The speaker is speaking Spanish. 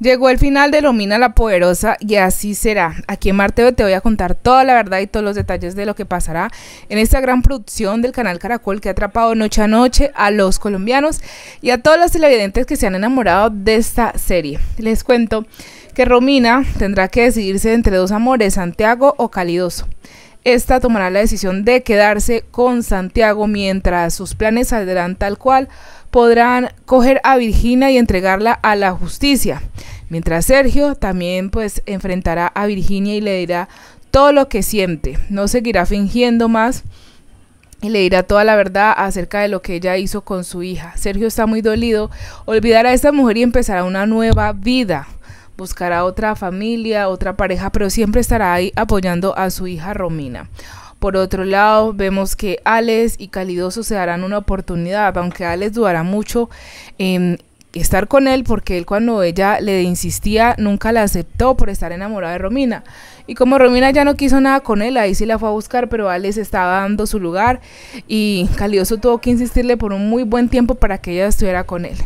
Llegó el final de Romina la Poderosa y así será. Aquí en Marteo te voy a contar toda la verdad y todos los detalles de lo que pasará en esta gran producción del canal Caracol que ha atrapado noche a noche a los colombianos y a todos los televidentes que se han enamorado de esta serie. Les cuento que Romina tendrá que decidirse entre dos amores, Santiago o Calidoso. Esta tomará la decisión de quedarse con Santiago mientras sus planes saldrán tal cual. Podrán coger a Virginia y entregarla a la justicia. Mientras Sergio también pues enfrentará a Virginia y le dirá todo lo que siente. No seguirá fingiendo más y le dirá toda la verdad acerca de lo que ella hizo con su hija. Sergio está muy dolido, olvidará a esta mujer y empezará una nueva vida buscará otra familia, otra pareja, pero siempre estará ahí apoyando a su hija Romina. Por otro lado, vemos que Alex y Calidoso se darán una oportunidad, aunque Alex dudará mucho en estar con él porque él cuando ella le insistía nunca la aceptó por estar enamorada de Romina. Y como Romina ya no quiso nada con él, ahí sí la fue a buscar, pero Alex estaba dando su lugar y Calidoso tuvo que insistirle por un muy buen tiempo para que ella estuviera con él.